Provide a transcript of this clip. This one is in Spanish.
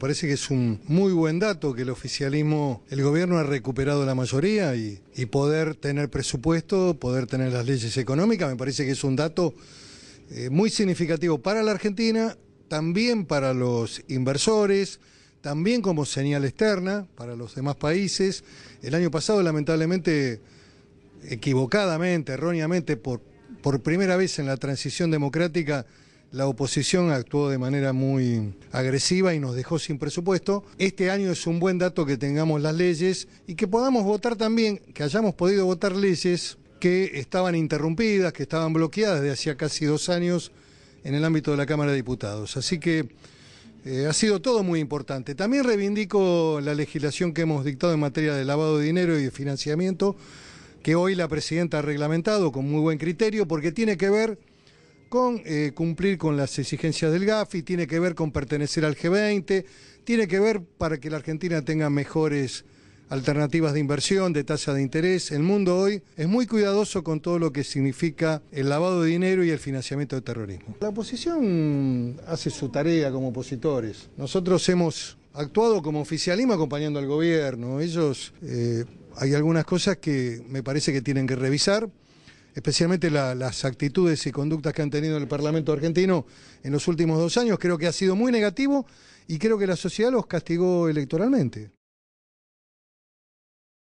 Parece que es un muy buen dato que el oficialismo, el gobierno ha recuperado la mayoría y, poder tener presupuesto, poder tener las leyes económicas, me parece que es un dato eh, muy significativo para la Argentina, también para los inversores, también como señal externa para los demás países. El año pasado, lamentablemente, equivocadamente, erróneamente, por, por primera vez en la transición democrática, la oposición actuó de manera muy agresiva y nos dejó sin presupuesto. Este año es un buen dato que tengamos las leyes y que podamos votar también, que hayamos podido votar leyes que estaban interrumpidas, que estaban bloqueadas desde hacía casi dos años en el ámbito de la Cámara de Diputados. Así que eh, ha sido todo muy importante. También reivindico la legislación que hemos dictado en materia de lavado de dinero y de financiamiento, que hoy la presidenta ha reglamentado con muy buen criterio, porque tiene que ver con eh, cumplir con las exigencias del GAFI, tiene que ver con pertenecer al G20, tiene que ver para que la Argentina tenga mejores alternativas de inversión, de tasa de interés. El mundo hoy es muy cuidadoso con todo lo que significa el lavado de dinero y el financiamiento del terrorismo. La oposición hace su tarea como opositores. Nosotros hemos actuado como oficialismo acompañando al gobierno. Ellos, eh, hay algunas cosas que me parece que tienen que revisar especialmente las actitudes y conductas que han tenido en el Parlamento argentino en los últimos dos años, creo que ha sido muy negativo y creo que la sociedad los castigó electoralmente.